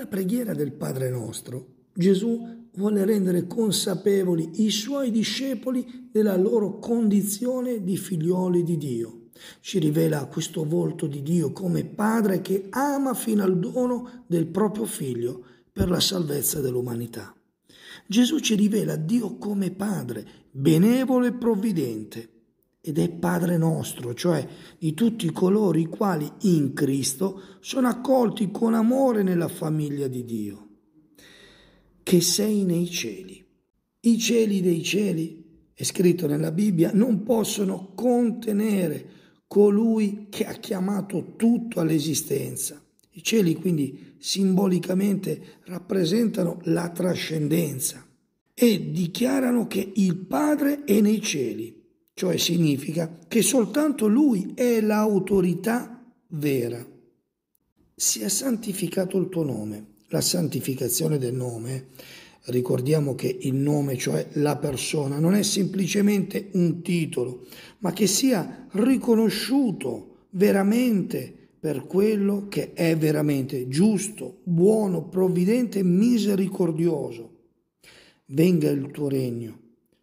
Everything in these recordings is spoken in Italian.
la preghiera del Padre nostro, Gesù vuole rendere consapevoli i suoi discepoli della loro condizione di figlioli di Dio. Ci rivela questo volto di Dio come Padre che ama fino al dono del proprio Figlio per la salvezza dell'umanità. Gesù ci rivela Dio come Padre, benevolo e provvidente, ed è Padre nostro, cioè di tutti coloro i quali in Cristo sono accolti con amore nella famiglia di Dio, che sei nei cieli. I cieli dei cieli, è scritto nella Bibbia, non possono contenere colui che ha chiamato tutto all'esistenza. I cieli quindi simbolicamente rappresentano la trascendenza e dichiarano che il Padre è nei cieli cioè significa che soltanto Lui è l'autorità vera. Sia santificato il tuo nome. La santificazione del nome, ricordiamo che il nome, cioè la persona, non è semplicemente un titolo, ma che sia riconosciuto veramente per quello che è veramente giusto, buono, provvidente e misericordioso. Venga il tuo regno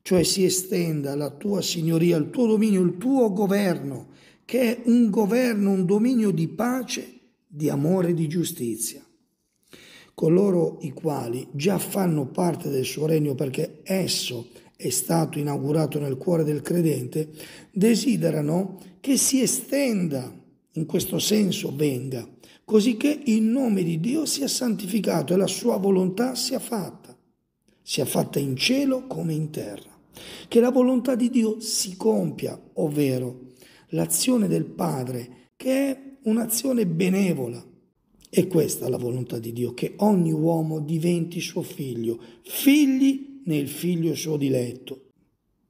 cioè si estenda la tua signoria, il tuo dominio, il tuo governo, che è un governo, un dominio di pace, di amore e di giustizia. Coloro i quali già fanno parte del suo regno perché esso è stato inaugurato nel cuore del credente, desiderano che si estenda, in questo senso venga, così che il nome di Dio sia santificato e la sua volontà sia fatta, sia fatta in cielo come in terra che la volontà di Dio si compia, ovvero l'azione del Padre, che è un'azione benevola. E questa è la volontà di Dio, che ogni uomo diventi suo figlio, figli nel figlio suo diletto.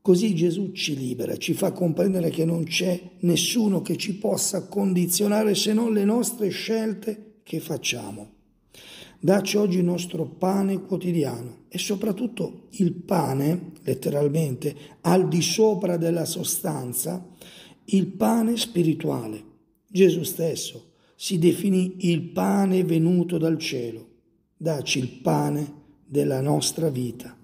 Così Gesù ci libera, ci fa comprendere che non c'è nessuno che ci possa condizionare se non le nostre scelte che facciamo. Dacci oggi il nostro pane quotidiano e soprattutto il pane, letteralmente, al di sopra della sostanza, il pane spirituale. Gesù stesso si definì il pane venuto dal cielo. Dacci il pane della nostra vita.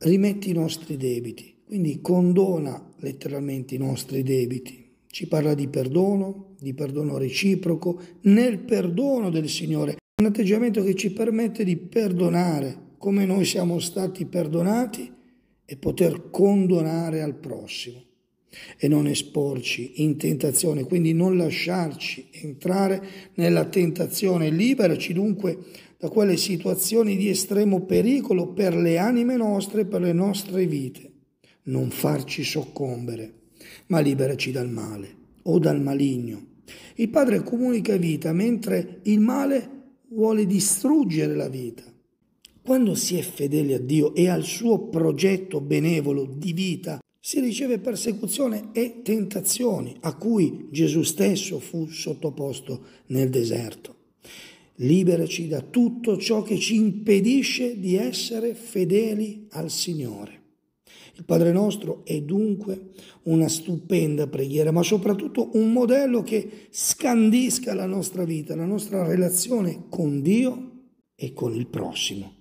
Rimetti i nostri debiti, quindi condona letteralmente i nostri debiti. Ci parla di perdono, di perdono reciproco, nel perdono del Signore un atteggiamento che ci permette di perdonare come noi siamo stati perdonati e poter condonare al prossimo e non esporci in tentazione, quindi non lasciarci entrare nella tentazione, liberaci dunque da quelle situazioni di estremo pericolo per le anime nostre per le nostre vite, non farci soccombere, ma liberaci dal male o dal maligno. Il Padre comunica vita mentre il male vuole distruggere la vita. Quando si è fedeli a Dio e al suo progetto benevolo di vita, si riceve persecuzione e tentazioni a cui Gesù stesso fu sottoposto nel deserto. Liberaci da tutto ciò che ci impedisce di essere fedeli al Signore. Il Padre nostro è dunque una stupenda preghiera, ma soprattutto un modello che scandisca la nostra vita, la nostra relazione con Dio e con il prossimo.